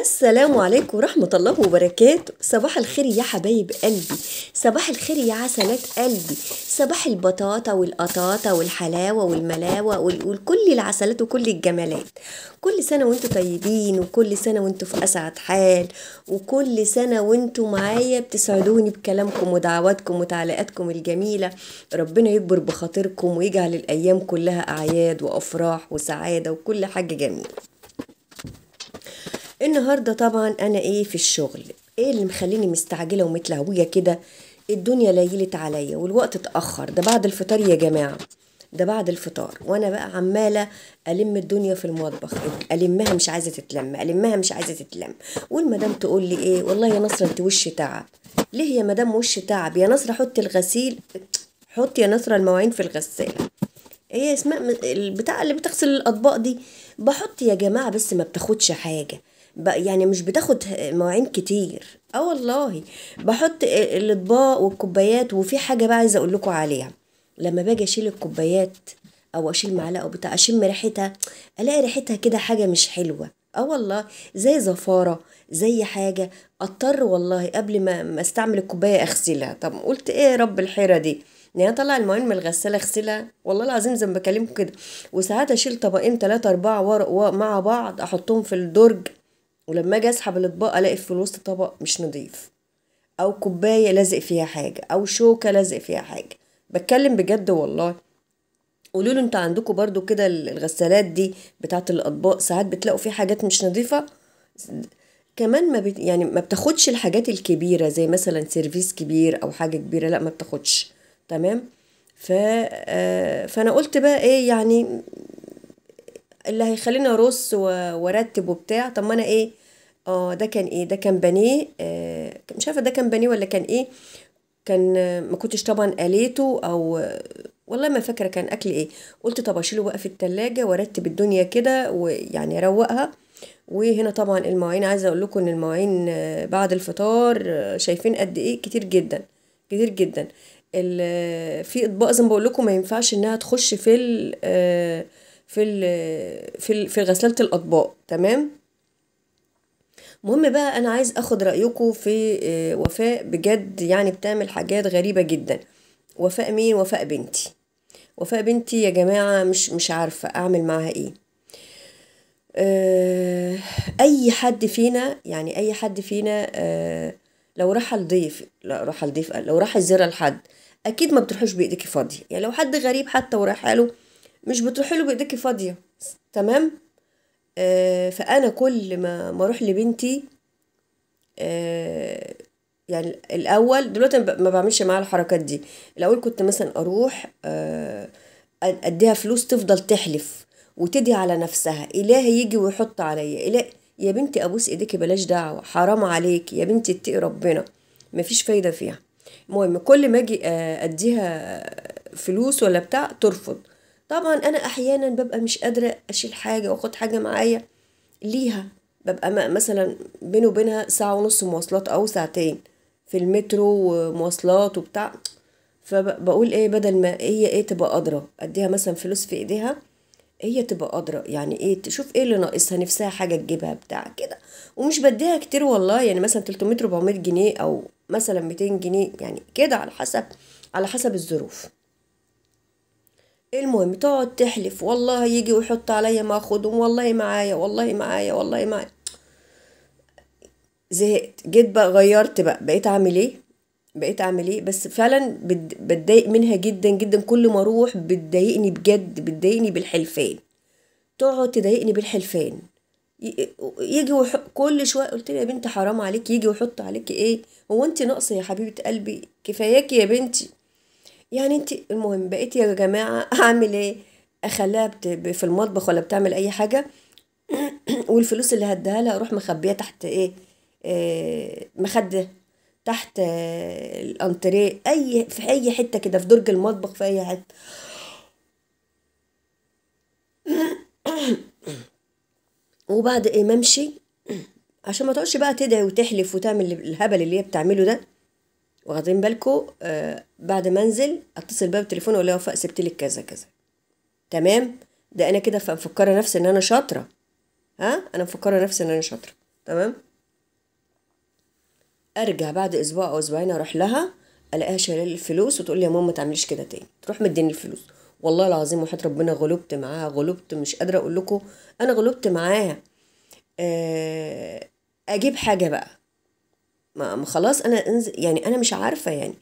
السلام عليكم ورحمة الله وبركاته صباح الخير يا حبايب قلبي صباح الخير يا عسلات قلبي صباح البطاطا والقطاطا والحلاوة والملاوة وكل العسلات وكل الجمالات كل سنة وانتم طيبين وكل سنة وانتم في أسعد حال وكل سنة وانتم معايا بتسعدوني بكلامكم ودعواتكم وتعليقاتكم الجميلة ربنا يكبر بخاطركم ويجعل الأيام كلها أعياد وأفراح وسعادة وكل حاجة جميلة النهارده طبعا انا ايه في الشغل ايه اللي مخليني مستعجله ومتلهويه كده الدنيا ليلت عليا والوقت اتاخر ده بعد الفطار يا جماعه ده بعد الفطار وانا بقى عماله الم الدنيا في المطبخ المها مش عايزه تتلم المها مش عايزه تتلم والمدام تقول لي ايه والله يا نصر انت وشي تعب ليه يا مدام وشي تعب يا نصر حطي الغسيل حطي يا نصر المواعين في الغساله هي إيه اسماء البتاع اللي بتغسل الاطباق دي بحط يا جماعه بس ما بتاخدش حاجه يعني مش بتاخد مواعين كتير اه والله بحط الاطباق والكوبايات وفي حاجه بقى عايزه اقول لكم عليها لما باجي اشيل الكوبايات او اشيل معلقه وبتاع اشم ريحتها الاقي ريحتها كده حاجه مش حلوه اه والله زي زفاره زي حاجه اضطر والله قبل ما استعمل الكوبايه اغسلها طب قلت ايه يا رب الحيره دي ان يعني انا اطلع المواعين من الغساله اغسلها والله العظيم زي ما بكلمكم كده وساعات اشيل طبقين ثلاثه اربعه ورق مع بعض احطهم في الدرج ولما اجي اسحب الاطباق الاقي في الوسط طبق مش نضيف او كوبايه لازق فيها حاجه او شوكه لازق فيها حاجه بتكلم بجد والله قولوا له انتوا عندكم برضو كده الغسالات دي بتاعه الاطباق ساعات بتلاقوا فيه حاجات مش نظيفه كمان ما بت... يعني ما بتاخدش الحاجات الكبيره زي مثلا سيرفيس كبير او حاجه كبيره لا ما بتاخدش تمام ف... آه، فانا قلت بقى ايه يعني اللي هيخليني ارص وارتب وبتاع طب ما انا ايه اه ده كان ايه ده كان بانيه آه، مش عارفه ده كان بانيه ولا كان ايه كان آه، ما كنتش طبعا قليته او آه، والله ما فاكره كان اكل ايه قلت طب اشيله بقى في التلاجة وارتب الدنيا كده ويعني اروقها وهنا طبعا المواعين عايزه اقول لكم ان المواعين بعد الفطار شايفين قد ايه كتير جدا كتير جدا في اطباق زي ما بقول لكم ما ينفعش انها تخش في في الـ في الـ في غساله الاطباق تمام مهم بقى انا عايز اخد رايكم في آه، وفاء بجد يعني بتعمل حاجات غريبه جدا وفاء مين وفاء بنتي وفاء بنتي يا جماعه مش مش عارفه اعمل معاها ايه آه، اي حد فينا يعني اي حد فينا آه، لو راح ضيف لا راح ضيف لو راح الزياره لحد اكيد ما بتروحوش بايدك فاضيه يعني لو حد غريب حتى وراح له مش بتروحي له بايديكي فاضيه تمام آه فانا كل ما ما اروح لبنتي آه يعني الاول دلوقتي ما بعملش معاها الحركات دي الاول كنت مثلا اروح آه اديها فلوس تفضل تحلف وتدي على نفسها الهي يجي ويحط عليا اله يا بنتي ابوس ايديكي بلاش دعوه حرام عليك يا بنتي اتقي ربنا مفيش فايده فيها المهم كل ما اجي آه، اديها آه، فلوس ولا بتاع ترفض طبعا انا احيانا ببقى مش قادره اشيل حاجه واخد حاجه معايا ليها ببقى مثلا بيني وبينها ساعه ونص مواصلات او ساعتين في المترو ومواصلات وبتاع فبقول ايه بدل ما هي ايه تبقى ادرى اديها مثلا فلوس في ايديها هي تبقى ادرى يعني ايه تشوف ايه اللي ناقصها نفسها حاجه تجيبها بتاع كده ومش بديها كتير والله يعني مثلا 300 400 جنيه او مثلا 200 جنيه يعني كده على حسب على حسب الظروف المهم تقعد تحلف والله يجي ويحط عليا ما اخدهم والله معايا والله معايا والله معايا زهقت جيت بقى غيرت بقى بقيت اعمل ايه بقيت اعمل ايه بس فعلا بتضايق منها جدا جدا كل ما اروح بتضايقني بجد بتضايقني بالحلفان تقعد تضايقني بالحلفان يجي وح... كل شويه قلت لها يا بنتي حرام عليك يجي ويحط عليك ايه هو انت ناقصه يا حبيبه قلبي كفاياكي يا بنتي يعني انت المهم بقيت يا جماعه اعمل ايه اخليها في المطبخ ولا بتعمل اي حاجه والفلوس اللي هديها لها اروح مخبيه تحت ايه, إيه مخده تحت إيه الانتريه اي في اي حته كده في درج المطبخ في اي حته وبعد ايه ممشي عشان ما تقعدش بقى تدعي وتحلف وتعمل الهبل اللي هي بتعمله ده واخدين بالكم آه بعد ما انزل اتصل بقى بالتليفون اقول لها وفاء سبت لك كذا كذا تمام ده انا كده مفكره نفسي ان انا شاطره ها انا مفكره نفسي ان انا شاطره تمام ارجع بعد اسبوع او اسبوعين اروح لها الاقيها شايله الفلوس وتقول لي يا ماما ما تعمليش كده تاني تروح مديني الفلوس والله العظيم وحياه ربنا غلبت معاها غلبت مش قادره اقول لكم انا غلبت معاها آه اجيب حاجه بقى ما خلاص انا انزل يعني انا مش عارفه يعني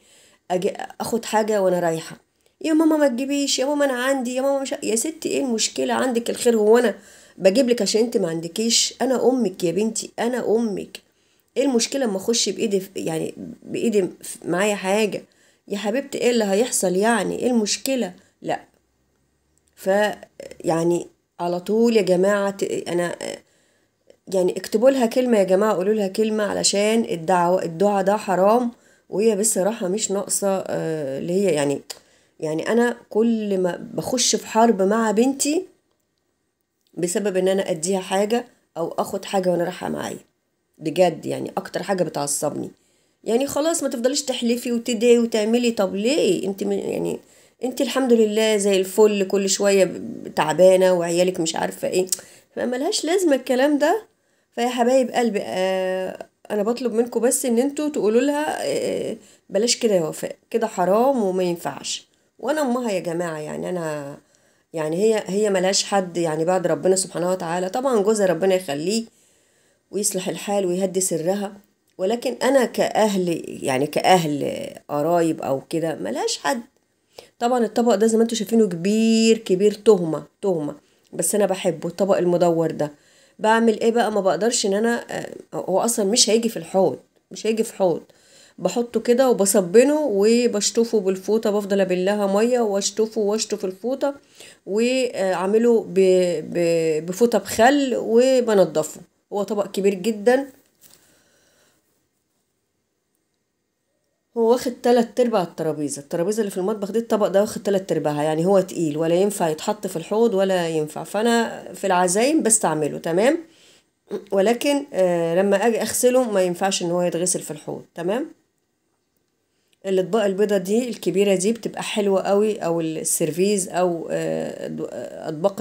أجي اخد حاجه وانا رايحه يا ماما ما تجيبيش يا ماما انا عندي يا ماما مش يا ستي ايه المشكله عندك الخير هو انا بجيب لك عشان انت ما عندكيش انا امك يا بنتي انا امك ايه المشكله اما اخش بايدي يعني بايدي معايا حاجه يا حبيبتي ايه اللي هيحصل يعني ايه المشكله لا ف يعني على طول يا جماعه انا يعني اكتبوا لها كلمة يا جماعة قولوا لها كلمة علشان الدعوة الدعاء ده حرام وهي بصراحة مش ناقصة آه اللي هي يعني يعني أنا كل ما بخش في حرب مع بنتي بسبب إن أنا أديها حاجة أو أخد حاجة وأنا رايحة معايا بجد يعني أكتر حاجة بتعصبني يعني خلاص ما تفضليش تحلفي وتدعي وتعملي طب ليه انت يعني انت الحمد لله زي الفل كل شويه تعبانه وعيالك مش عارفه ايه لهاش لازمه الكلام ده فيا حبايب قلبي آه، انا بطلب منكم بس ان انتوا تقولوا لها آه، بلاش كده يا وفاء كده حرام وما ينفعش وانا امها يا جماعه يعني انا يعني هي هي ملهاش حد يعني بعد ربنا سبحانه وتعالى طبعا جوزها ربنا يخليه ويصلح الحال ويهدي سرها ولكن انا كاهل يعني كاهل آه، قرايب او كده ملهاش حد طبعا الطبق ده زي ما انتوا شايفينه كبير كبير تهمه تهمه بس انا بحبه الطبق المدور ده بعمل ايه بقى ما بقدرش ان انا آه، هو اصلا مش هيجي في الحوض مش هيجي في حوض بحطه كده وبصبنه وبشطفه بالفوطه بفضل ابلها ميه واشطفه واشطف الفوطه واعمله بفوطه بخل وبنضفه هو طبق كبير جدا هو واخد تلات ارباع الترابيزه الترابيزه اللي في المطبخ دي الطبق ده واخد تلات ارباعها يعني هو تقيل ولا ينفع يتحط في الحوض ولا ينفع فانا في العزايم بستعمله تمام ولكن آه لما اجي اغسله ما ينفعش ان هو يتغسل في الحوض تمام الاطباق البيضه دي الكبيره دي بتبقى حلوه قوي او السيرفيز او آه, آه، اطباق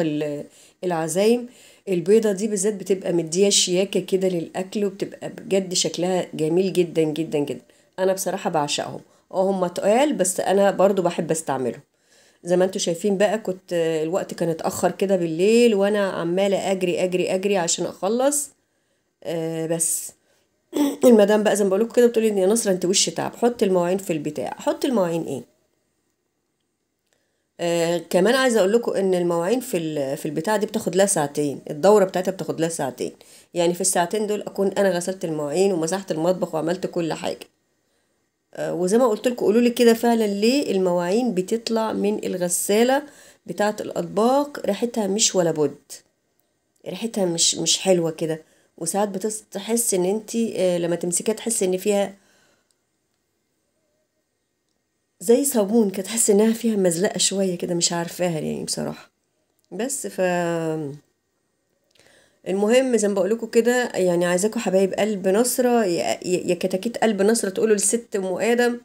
العزايم البيضه دي بالذات بتبقى مديه شياكه كده للاكل وبتبقى بجد شكلها جميل جدا جدا جدا انا بصراحه بعشقهم اه هم تقال بس انا برضو بحب استعملهم زي ما انتم شايفين بقى كنت الوقت كان اتاخر كده بالليل وانا عماله اجري اجري اجري عشان اخلص آه بس المدام بقى زي ما بقول كده بتقولي يا نصر انت وش تعب حط المواعين في البتاع حط المواعين ايه آه كمان عايزه اقول لكم ان المواعين في في البتاع دي بتاخد لها ساعتين الدوره بتاعتها بتاخد لها ساعتين يعني في الساعتين دول اكون انا غسلت المواعين ومسحت المطبخ وعملت كل حاجه آه، وزي ما قلت لكم قولوا لي كده فعلا ليه المواعين بتطلع من الغساله بتاعه الاطباق ريحتها مش ولا بد ريحتها مش مش حلوه كده وساعات بتحس ان انت آه، لما تمسكيها تحس ان فيها زي صابون كتحس انها فيها مزلقه شويه كده مش عارفاها يعني بصراحه بس ف المهم زي ما بقول لكم كده يعني عايزاكم حبايب قلب نصره يا كتاكيت قلب نصره تقولوا للست ام ادم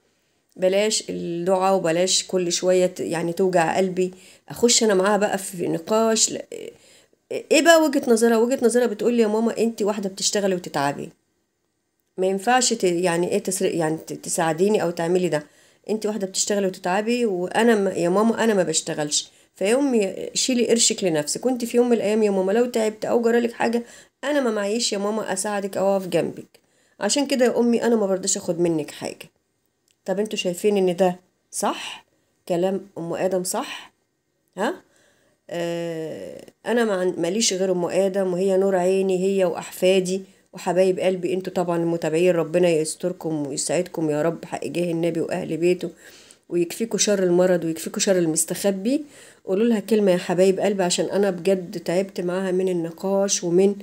بلاش الدعاء وبلاش كل شويه يعني توجع قلبي اخش انا معاها بقى في نقاش ايه بقى وجهه نظرها وجهه نظرها بتقول لي يا ماما انت واحده بتشتغلي وتتعبي ما ينفعش يعني ايه تسرق يعني تساعديني او تعملي ده انت واحده بتشتغلي وتتعبي وانا يا ماما انا ما بشتغلش امي شيلي قرشك لنفسك وانت في يوم من الايام يا ماما لو تعبت او جرالك حاجه انا ما معيش يا ماما اساعدك او اقف جنبك عشان كده يا امي انا ما برضاش اخد منك حاجه طب انتوا شايفين ان ده صح كلام ام ادم صح ها آه انا ماليش غير ام ادم وهي نور عيني هي واحفادي وحبايب قلبي انتوا طبعا المتابعين ربنا يستركم ويسعدكم يا رب حق جاه النبي واهل بيته ويكفيكوا شر المرض ويكفيكوا شر المستخبي قولوا لها كلمه يا حبايب قلبي عشان انا بجد تعبت معاها من النقاش ومن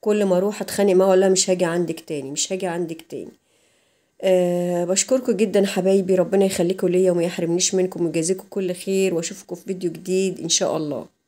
كل ما اروح اتخانق معاها ولا مش هاجي عندك تاني مش هاجي عندك تاني أه بشكركم جدا حبايبي ربنا يخليكم ليا وما يحرمنيش منكم ويجازيكم كل خير واشوفكم في فيديو جديد ان شاء الله